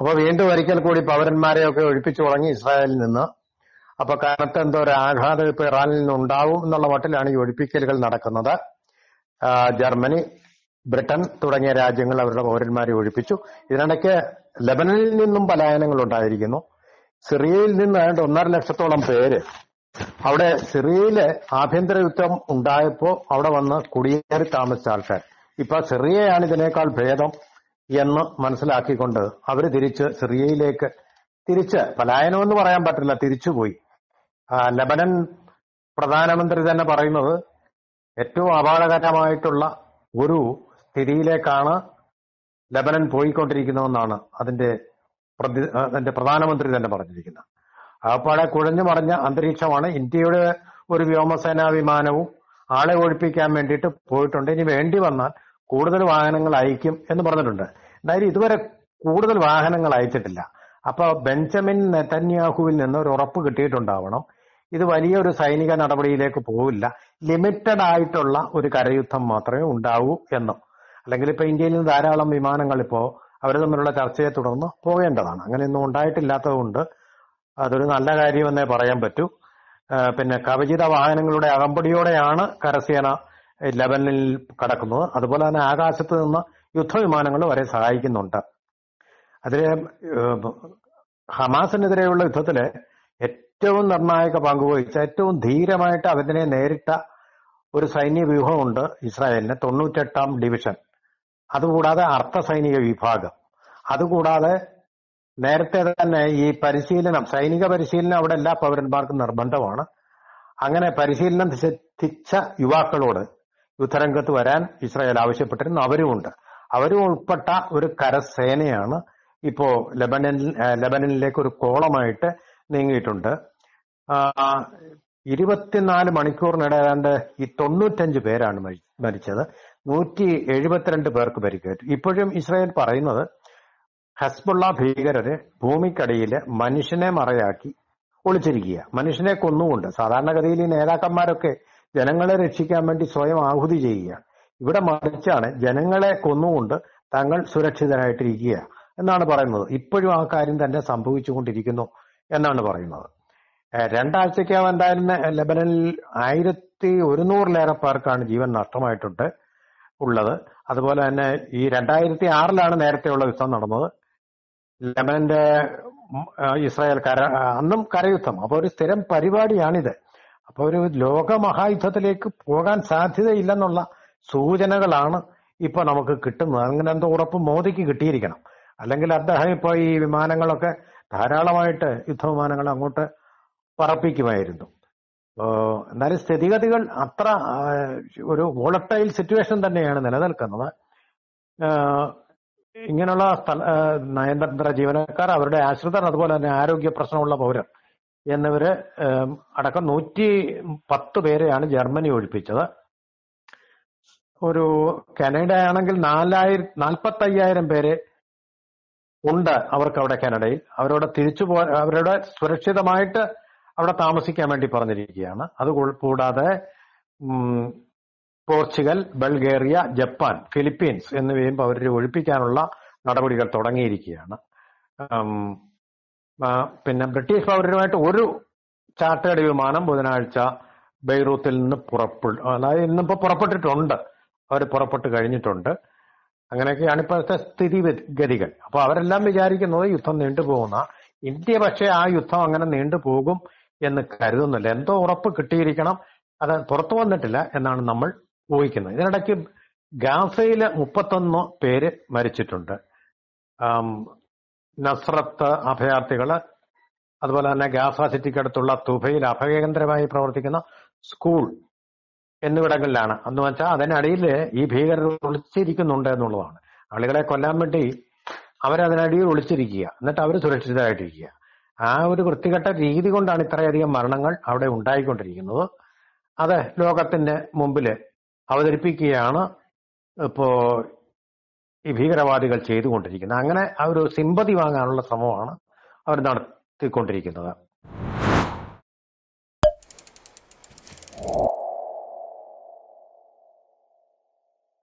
അപ്പൊ വീണ്ടും ഒരിക്കൽ കൂടി ഒക്കെ ഒഴിപ്പിച്ചു തുടങ്ങി ഇസ്രായേലിൽ നിന്ന് അപ്പൊ കാലത്ത് എന്തോ ഒരു ആഘാതം ഇപ്പൊ ഇറാനിൽ ഉണ്ടാവും എന്നുള്ള മട്ടിലാണ് ഈ ഒഴിപ്പിക്കലുകൾ നടക്കുന്നത് ജർമ്മനി ബ്രിട്ടൻ തുടങ്ങിയ രാജ്യങ്ങൾ അവരുടെ പൗരന്മാരെ ഒഴിപ്പിച്ചു ഇതിനിടയ്ക്ക് ലബനനിൽ നിന്നും പലായനങ്ങൾ ഉണ്ടായിരിക്കുന്നു സിറിയയിൽ നിന്ന് ഏതാണ്ട് ഒന്നര ലക്ഷത്തോളം പേര് അവിടെ സിറിയയിലെ ആഭ്യന്തര യുദ്ധം ഉണ്ടായപ്പോൾ അവിടെ വന്ന് കുടിയേറി താമസിച്ച ആൾക്കാർ ഇപ്പൊ സിറിയയാണ് ഇതിനേക്കാൾ ഭേദം എന്ന് മനസ്സിലാക്കിക്കൊണ്ട് അവർ തിരിച്ച് സിറിയയിലേക്ക് തിരിച്ച് പലായനം എന്ന് പറയാൻ പറ്റില്ല തിരിച്ചുപോയി ലബനൻ പ്രധാനമന്ത്രി തന്നെ പറയുന്നത് ഏറ്റവും അപാകകരമായിട്ടുള്ള ഒരു സ്ഥിതിയിലേക്കാണ് ലബനൻ പോയിക്കൊണ്ടിരിക്കുന്നതെന്നാണ് അതിന്റെ അതിന്റെ പ്രധാനമന്ത്രി തന്നെ പറഞ്ഞിരിക്കുന്നത് അപ്പാടെ കുഴഞ്ഞു മറിഞ്ഞ അന്തരീക്ഷമാണ് ഇന്ത്യയുടെ ഒരു വ്യോമസേനാ വിമാനവും ആളെ ഒഴിപ്പിക്കാൻ വേണ്ടിയിട്ട് പോയിട്ടുണ്ട് ഇനി വേണ്ടി വന്നാൽ കൂടുതൽ വാഹനങ്ങൾ അയക്കും എന്ന് പറഞ്ഞിട്ടുണ്ട് എന്തായാലും ഇതുവരെ കൂടുതൽ വാഹനങ്ങൾ അയച്ചിട്ടില്ല അപ്പോൾ ബെഞ്ചമിൻ നെതന്യാഹുവിൽ നിന്ന് ഒരു ഉറപ്പ് കിട്ടിയിട്ടുണ്ടാവണം ഇത് വലിയൊരു സൈനിക നടപടിയിലേക്ക് പോവില്ല ലിമിറ്റഡ് ആയിട്ടുള്ള ഒരു കരയുദ്ധം മാത്രമേ ഉണ്ടാവൂ എന്നും അല്ലെങ്കിൽ ഇപ്പൊ ഇന്ത്യയിൽ നിന്ന് ധാരാളം വിമാനങ്ങൾ ഇപ്പോ അവർ തമ്മിലുള്ള ചർച്ചയെ തുടർന്ന് പോകേണ്ടതാണ് അങ്ങനെയൊന്നും ഉണ്ടായിട്ടില്ലാത്തതുകൊണ്ട് അതൊരു നല്ല കാര്യമെന്നേ പറയാൻ പറ്റൂ പിന്നെ കവചിത വാഹനങ്ങളുടെ അകമ്പടിയോടെയാണ് കരസേന ലെവലിൽ കടക്കുന്നത് അതുപോലെ തന്നെ ആകാശത്ത് നിന്ന് യുദ്ധവിമാനങ്ങൾ വരെ സഹായിക്കുന്നുണ്ട് അതിൽ ഹമാസിനെതിരെയുള്ള യുദ്ധത്തില് ഏറ്റവും നിർണായക പങ്കുവഹിച്ച ഏറ്റവും ധീരമായിട്ട് അതിനെ നേരിട്ട ഒരു സൈനിക വ്യൂഹമുണ്ട് ഇസ്രായേലിന് തൊണ്ണൂറ്റെട്ടാം ഡിവിഷൻ അതുകൂടാതെ അർദ്ധ സൈനിക വിഭാഗം അതുകൂടാതെ നേരത്തെ തന്നെ ഈ പരിശീലനം സൈനിക പരിശീലനം അവിടെ എല്ലാ പൗരന്മാർക്കും നിർബന്ധമാണ് അങ്ങനെ പരിശീലനം സിദ്ധിച്ച യുവാക്കളോട് യുദ്ധരംഗത്ത് വരാൻ ഇസ്രായേൽ ആവശ്യപ്പെട്ടിരുന്നു അവരുമുണ്ട് അവരും ഉൾപ്പെട്ട ഒരു കരസേനയാണ് ഇപ്പോ ലബനൻ ലബനനിലേക്ക് ഒരു കോളമായിട്ട് നീങ്ങിയിട്ടുണ്ട് ഇരുപത്തിനാല് മണിക്കൂറിനിടെ ഈ തൊണ്ണൂറ്റഞ്ച് പേരാണ് മരിച്ചത് നൂറ്റി എഴുപത്തിരണ്ട് പേർക്ക് പരിക്കേറ്റു ഇപ്പോഴും ഇസ്രായേൽ പറയുന്നത് ഹസ്ബുള്ള ഭീകരര് ഭൂമിക്കടിയില് മനുഷ്യനെ മറയാക്കി ഒളിച്ചിരിക്കുക മനുഷ്യനെ കൊന്നുകൊണ്ട് സാധാരണഗതിയിൽ ഈ നേതാക്കന്മാരൊക്കെ ജനങ്ങളെ രക്ഷിക്കാൻ വേണ്ടി സ്വയം ആഹുതി ചെയ്യുകയാണ് ഇവിടെ മറിച്ചാണ് ജനങ്ങളെ കൊന്നുകൊണ്ട് തങ്ങൾ സുരക്ഷിതരായിട്ടിരിക്കുക എന്നാണ് പറയുന്നത് ഇപ്പോഴും ആ കാര്യം തന്നെ സംഭവിച്ചുകൊണ്ടിരിക്കുന്നു എന്നാണ് പറയുന്നത് രണ്ടാഴ്ചക്കകം ഉണ്ടായിരുന്ന ലബനനിൽ ആയിരത്തി ഒരുന്നൂറിലേറെ പേർക്കാണ് ജീവൻ നഷ്ടമായിട്ടുണ്ട് ഉള്ളത് അതുപോലെ തന്നെ ഈ രണ്ടായിരത്തി ആറിലാണ് നേരത്തെയുള്ള യുദ്ധം നടന്നത് ലബനന്റെ ഇസ്രായേൽ കര അന്നും കരയുദ്ധം അപ്പോൾ ഒരു സ്ഥിരം പരിപാടിയാണിത് അപ്പൊ ഒരു ലോകമഹായുദ്ധത്തിലേക്ക് പോകാൻ സാധ്യതയില്ലെന്നുള്ള സൂചനകളാണ് ഇപ്പൊ നമുക്ക് കിട്ടുന്നത് അങ്ങനെ എന്തോ ഉറപ്പ് മോദിക്ക് കിട്ടിയിരിക്കണം അല്ലെങ്കിൽ അദ്ദേഹം ഇപ്പൊ ഈ വിമാനങ്ങളൊക്കെ ധാരാളമായിട്ട് യുദ്ധവിമാനങ്ങൾ അങ്ങോട്ട് പറപ്പിക്കുമായിരുന്നു എന്നാലും സ്ഥിതിഗതികൾ അത്ര ഒരു വോളട്ടൈൽ സിറ്റുവേഷൻ തന്നെയാണ് നിലനിൽക്കുന്നത് ഇങ്ങനെയുള്ള സ്ഥല നയതന്ത്ര ജീവനക്കാർ അവരുടെ ആശ്രിതർ അതുപോലെ തന്നെ ആരോഗ്യ പ്രശ്നമുള്ള പൗരർ എന്നിവരെ അടക്കം നൂറ്റി പത്ത് പേരെയാണ് ജർമ്മനി ഒഴിപ്പിച്ചത് ഒരു കാനഡ ആണെങ്കിൽ നാലായിരം നാൽപ്പത്തി അയ്യായിരം പേരെ ഉണ്ട് അവർക്ക് അവിടെ കാനഡയിൽ അവരോട് തിരിച്ചു പോ അവരുടെ സുരക്ഷിതമായിട്ട് അവിടെ താമസിക്കാൻ വേണ്ടി പറഞ്ഞിരിക്കുകയാണ് അത് കൂടാതെ പോർച്ചുഗൽ ബൾഗേറിയ ജപ്പാൻ ഫിലിപ്പീൻസ് എന്നിവയും അവരെ ഒഴിപ്പിക്കാനുള്ള നടപടികൾ തുടങ്ങിയിരിക്കുകയാണ് പിന്നെ ബ്രിട്ടീഷ് പൗരനുമായിട്ട് ഒരു ചാർട്ടേഡ് വിമാനം ബുധനാഴ്ച ബെയ്റൂത്തിൽ നിന്ന് പുറപ്പെട്ടു അതായത് ഇന്നിപ്പോ പുറപ്പെട്ടിട്ടുണ്ട് അവർ പുറപ്പെട്ട് കഴിഞ്ഞിട്ടുണ്ട് അങ്ങനെയൊക്കെയാണ് ഇപ്പോഴത്തെ സ്ഥിതിഗതികൾ അപ്പൊ അവരെല്ലാം വിചാരിക്കുന്നത് യുദ്ധം നീണ്ടുപോകുന്ന ഇന്ത്യ പക്ഷേ ആ യുദ്ധം അങ്ങനെ നീണ്ടുപോകും എന്ന് കരുതുന്നില്ല എന്തോ ഉറപ്പ് കിട്ടിയിരിക്കണം അത് പുറത്തു വന്നിട്ടില്ല എന്നാണ് നമ്മൾ ഊഹിക്കുന്നത് ഇതിനിടയ്ക്ക് ഗാസയിലെ മുപ്പത്തൊന്ന് പേര് മരിച്ചിട്ടുണ്ട് നസ്രത്ത് അഭയാർത്ഥികൾ അതുപോലെ തന്നെ ഗാസ അടുത്തുള്ള തുഫയിൽ അഭയകേന്ദ്രമായി പ്രവർത്തിക്കുന്ന സ്കൂൾ എന്നിവിടങ്ങളിലാണ് എന്ന് വെച്ചാൽ അതിനടിയിൽ ഈ ഭീകരർ ഒളിച്ചിരിക്കുന്നുണ്ട് എന്നുള്ളതാണ് ആളുകളെ കൊല്ലാൻ വേണ്ടി അവരതിനടിയിൽ ഒളിച്ചിരിക്കുക എന്നിട്ട് അവർ സുരക്ഷിതരായിട്ടിരിക്കുക ആ ഒരു വൃത്തികെട്ട രീതി കൊണ്ടാണ് ഇത്രയധികം മരണങ്ങൾ അവിടെ ഉണ്ടായിക്കൊണ്ടിരിക്കുന്നത് അത് ലോകത്തിന്റെ മുമ്പിൽ അവതരിപ്പിക്കുകയാണ് ഇപ്പോ ഈ ഭീകരവാദികൾ ചെയ്തുകൊണ്ടിരിക്കുന്നത് അങ്ങനെ ആ ഒരു സിമ്പതി വാങ്ങാനുള്ള ശ്രമമാണ് അവർ നടത്തിക്കൊണ്ടിരിക്കുന്നത്